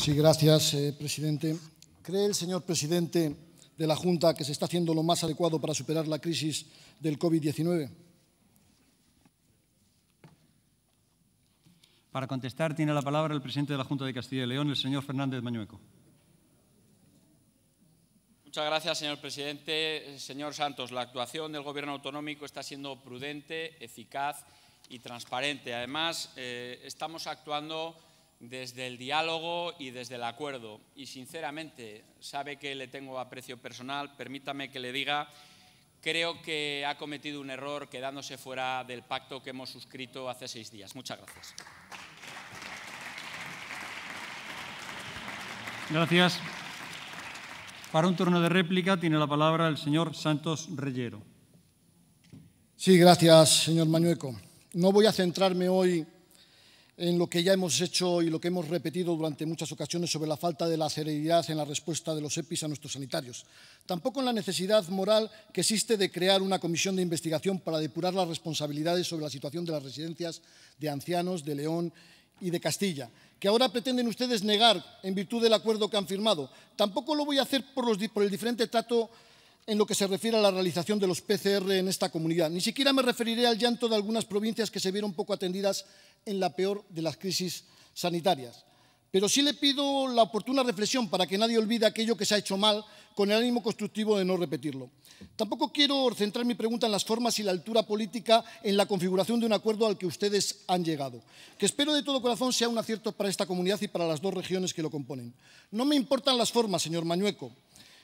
Sí, gracias, eh, presidente. ¿Cree el señor presidente de la Junta que se está haciendo lo más adecuado para superar la crisis del COVID-19? Para contestar tiene la palabra el presidente de la Junta de Castilla y León, el señor Fernández Mañueco. Muchas gracias, señor presidente. Señor Santos, la actuación del Gobierno autonómico está siendo prudente, eficaz y transparente. Además, eh, estamos actuando desde el diálogo y desde el acuerdo. Y sinceramente, sabe que le tengo aprecio personal, permítame que le diga, creo que ha cometido un error quedándose fuera del pacto que hemos suscrito hace seis días. Muchas gracias. Gracias. Para un turno de réplica tiene la palabra el señor Santos Reyero. Sí, gracias, señor Mañueco. No voy a centrarme hoy en lo que ya hemos hecho y lo que hemos repetido durante muchas ocasiones sobre la falta de la seriedad en la respuesta de los EPIs a nuestros sanitarios. Tampoco en la necesidad moral que existe de crear una comisión de investigación para depurar las responsabilidades sobre la situación de las residencias de ancianos de León y de Castilla, que ahora pretenden ustedes negar en virtud del acuerdo que han firmado. Tampoco lo voy a hacer por, por el diferente trato en lo que se refiere a la realización de los PCR en esta comunidad. Ni siquiera me referiré al llanto de algunas provincias que se vieron poco atendidas en la peor de las crisis sanitarias. Pero sí le pido la oportuna reflexión para que nadie olvide aquello que se ha hecho mal con el ánimo constructivo de no repetirlo. Tampoco quiero centrar mi pregunta en las formas y la altura política en la configuración de un acuerdo al que ustedes han llegado, que espero de todo corazón sea un acierto para esta comunidad y para las dos regiones que lo componen. No me importan las formas, señor Mañueco,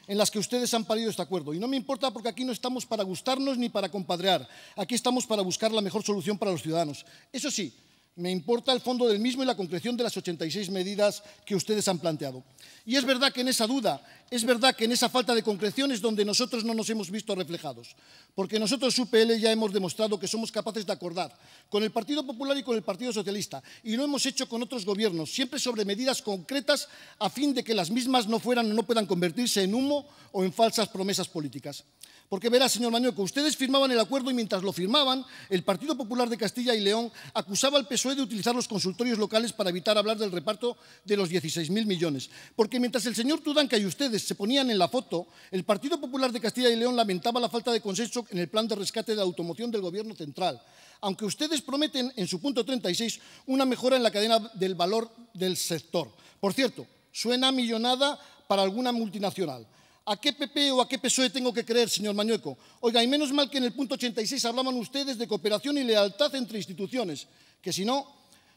en las que ustedes han parido este acuerdo. Y no me importa porque aquí no estamos para gustarnos ni para compadrear. Aquí estamos para buscar la mejor solución para los ciudadanos. Eso sí, me importa el fondo del mismo y la concreción de las 86 medidas que ustedes han planteado. Y es verdad que en esa duda, es verdad que en esa falta de concreción es donde nosotros no nos hemos visto reflejados, porque nosotros UPL ya hemos demostrado que somos capaces de acordar con el Partido Popular y con el Partido Socialista, y lo hemos hecho con otros gobiernos, siempre sobre medidas concretas a fin de que las mismas no fueran o no puedan convertirse en humo o en falsas promesas políticas. Porque verá, señor Mañueco, ustedes firmaban el acuerdo y mientras lo firmaban, el Partido Popular de Castilla y León acusaba al PSOE de utilizar los consultorios locales para evitar hablar del reparto de los 16.000 millones. Porque mientras el señor Tudanca y ustedes se ponían en la foto, el Partido Popular de Castilla y León lamentaba la falta de consenso en el plan de rescate de automoción del Gobierno central. Aunque ustedes prometen en su punto 36 una mejora en la cadena del valor del sector. Por cierto, suena millonada para alguna multinacional. ¿A qué PP o a qué PSOE tengo que creer, señor Mañueco? Oiga, y menos mal que en el punto 86 hablaban ustedes de cooperación y lealtad entre instituciones, que si no,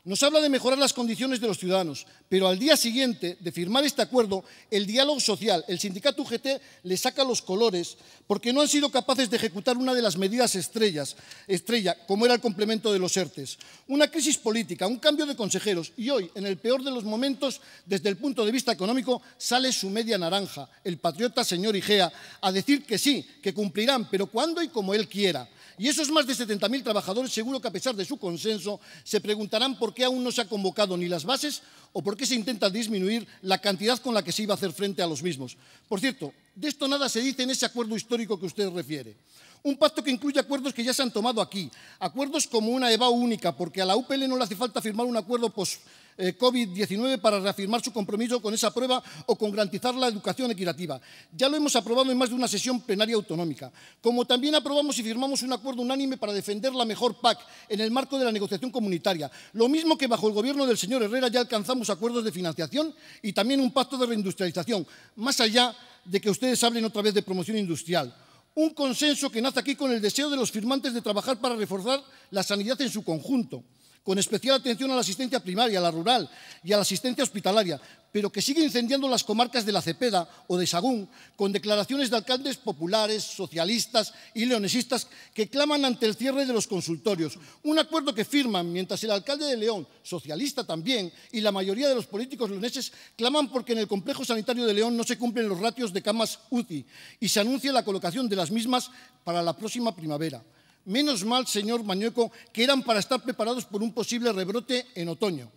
nos habla de mejorar las condiciones de los ciudadanos, pero al día siguiente de firmar este acuerdo, el diálogo social, el sindicato UGT le saca los colores porque no han sido capaces de ejecutar una de las medidas estrellas, estrella, como era el complemento de los ERTES. Una crisis política, un cambio de consejeros y hoy, en el peor de los momentos, desde el punto de vista económico, sale su media naranja, el patriota señor Igea, a decir que sí, que cumplirán, pero cuando y como él quiera. Y esos más de 70.000 trabajadores seguro que a pesar de su consenso se preguntarán por qué aún no se ha convocado ni las bases o por qué se intenta disminuir la cantidad con la que se iba a hacer frente a los mismos. Por cierto, de esto nada se dice en ese acuerdo histórico que usted refiere. Un pacto que incluye acuerdos que ya se han tomado aquí, acuerdos como una EVA única, porque a la UPL no le hace falta firmar un acuerdo post eh, COVID-19 para reafirmar su compromiso con esa prueba o con garantizar la educación equitativa. Ya lo hemos aprobado en más de una sesión plenaria autonómica. Como también aprobamos y firmamos un acuerdo unánime para defender la mejor PAC en el marco de la negociación comunitaria. Lo mismo que bajo el gobierno del señor Herrera ya alcanzamos acuerdos de financiación y también un pacto de reindustrialización, más allá de que ustedes hablen otra vez de promoción industrial. Un consenso que nace aquí con el deseo de los firmantes de trabajar para reforzar la sanidad en su conjunto con especial atención a la asistencia primaria, a la rural y a la asistencia hospitalaria, pero que sigue incendiando las comarcas de La Cepeda o de Sagún, con declaraciones de alcaldes populares, socialistas y leonesistas que claman ante el cierre de los consultorios. Un acuerdo que firman mientras el alcalde de León, socialista también, y la mayoría de los políticos leoneses claman porque en el complejo sanitario de León no se cumplen los ratios de camas UCI y se anuncia la colocación de las mismas para la próxima primavera menos mal, señor Mañueco, que eran para estar preparados por un posible rebrote en otoño.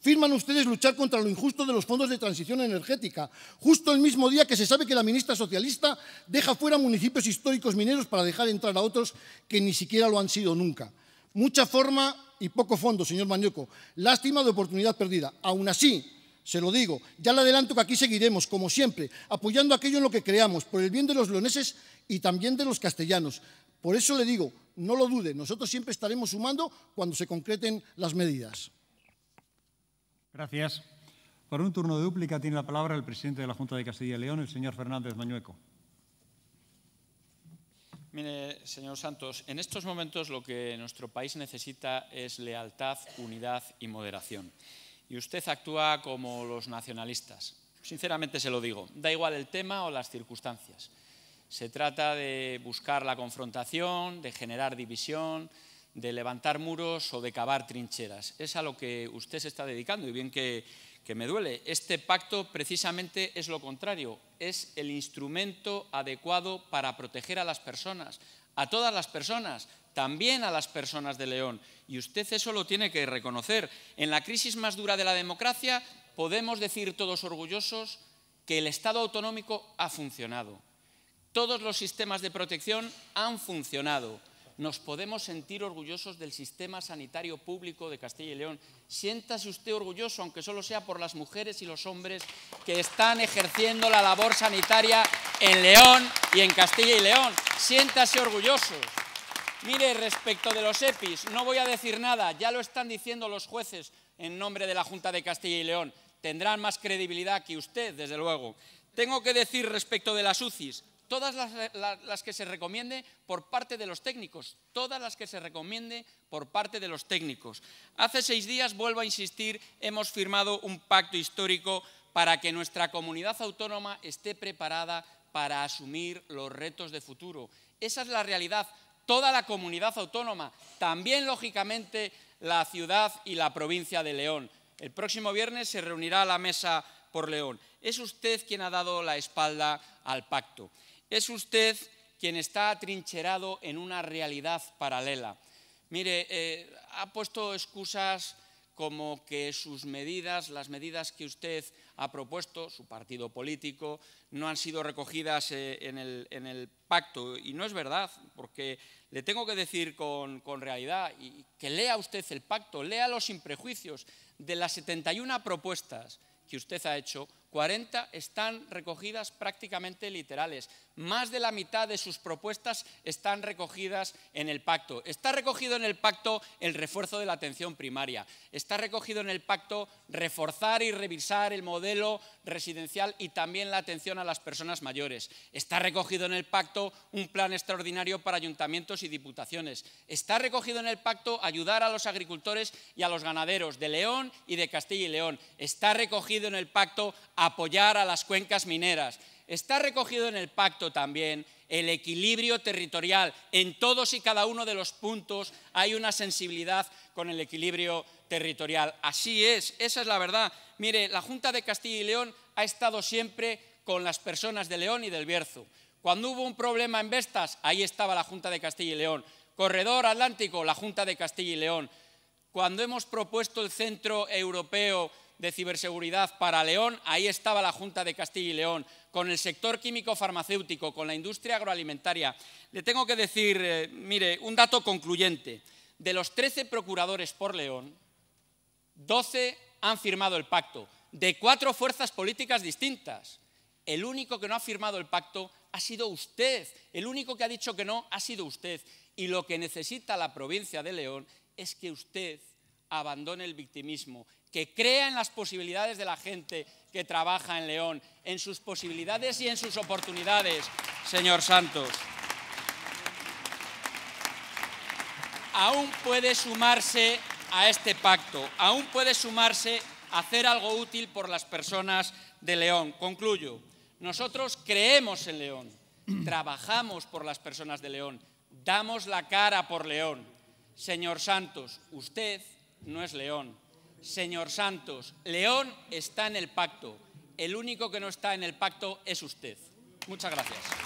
Firman ustedes luchar contra lo injusto de los fondos de transición energética, justo el mismo día que se sabe que la ministra socialista deja fuera municipios históricos mineros para dejar entrar a otros que ni siquiera lo han sido nunca. Mucha forma y poco fondo, señor Mañueco. Lástima de oportunidad perdida. Aún así, se lo digo, ya le adelanto que aquí seguiremos, como siempre, apoyando aquello en lo que creamos, por el bien de los leoneses y también de los castellanos. Por eso le digo, no lo dude, nosotros siempre estaremos sumando cuando se concreten las medidas. Gracias. Por un turno de dúplica tiene la palabra el presidente de la Junta de Castilla y León, el señor Fernández Mañueco. Mire, señor Santos, en estos momentos lo que nuestro país necesita es lealtad, unidad y moderación. Y usted actúa como los nacionalistas. Sinceramente se lo digo, da igual el tema o las circunstancias. Se trata de buscar la confrontación, de generar división, de levantar muros o de cavar trincheras. Es a lo que usted se está dedicando y bien que, me duele. Este pacto precisamente es lo contrario, es el instrumento adecuado para proteger a las personas, a todas las personas, también a las personas de León. Y usted eso lo tiene que reconocer. En la crisis más dura de la democracia podemos decir todos orgullosos que el Estado autonómico ha funcionado todos los sistemas de protección han funcionado. Nos podemos sentir orgullosos del sistema sanitario público de Castilla y León. Siéntase usted orgulloso, aunque solo sea por las mujeres y los hombres que están ejerciendo la labor sanitaria en León y en Castilla y León. Siéntase orgulloso. Mire, respecto de los EPIs, no voy a decir nada, ya lo están diciendo los jueces en nombre de la Junta de Castilla y León. Tendrán más credibilidad que usted, desde luego. Tengo que decir respecto de las UCIs, todas eh, las, que se recomiende por parte de los técnicos, todas las que se recomiende por parte de los técnicos. Hace seis días, vuelvo a insistir, hemos firmado un pacto histórico para que nuestra comunidad autónoma esté preparada para asumir los retos de futuro. Esa es la realidad. Toda la comunidad autónoma, también lógicamente la ciudad y la provincia de León. El próximo viernes se reunirá la mesa por León. Es usted quien ha dado la espalda al pacto. Es usted quien está atrincherado en una realidad paralela. Mire, eh, ha puesto excusas como que sus medidas, las medidas que usted ha propuesto, su partido político, no han sido recogidas eh, en, el, pacto. Y no es verdad, porque le tengo que decir con, realidad y que lea usted el pacto, lea los imprejuicios De las 71 propuestas que usted ha hecho, 40 están recogidas prácticamente literales. Más de la mitad de sus propuestas están recogidas en el pacto. Está recogido en el pacto el refuerzo de la atención primaria. Está recogido en el pacto reforzar y revisar el modelo residencial y también la atención a las personas mayores. Está recogido en el pacto un plan extraordinario para ayuntamientos y diputaciones. Está recogido en el pacto ayudar a los agricultores y a los ganaderos de León y de Castilla y León. Está recogido en el pacto apoyar a las cuencas mineras. Está recogido en el pacto también el equilibrio territorial. En todos y cada uno de los puntos hay una sensibilidad con el equilibrio territorial. Así es, esa es la verdad. Mire, la Junta de Castilla y León ha estado siempre con las personas de León y del Bierzo. Cuando hubo un problema en Vestas, ahí estaba la Junta de Castilla y León. Corredor Atlántico, la Junta de Castilla y León. Cuando hemos propuesto el Centro Europeo de ciberseguridad para León, ahí estaba la Junta de Castilla y León, con el sector químico farmacéutico, con la industria agroalimentaria. Le tengo que decir, eh, mire, un dato concluyente. De los 13 procuradores por León, 12 han firmado el pacto, de cuatro fuerzas políticas distintas. El único que no ha firmado el pacto ha sido usted. El único que ha dicho que no ha sido usted. Y lo que necesita la provincia de León es que usted abandone el victimismo que crea en las posibilidades de la gente que trabaja en León, en sus posibilidades y en sus oportunidades, señor Santos. Aún puede sumarse a este pacto, aún puede sumarse a hacer algo útil por las personas de León. Concluyo, nosotros creemos en León, trabajamos por las personas de León, damos la cara por León. Señor Santos, usted no es León, Señor Santos, León está en el pacto. El único que no está en el pacto es usted. Muchas gracias.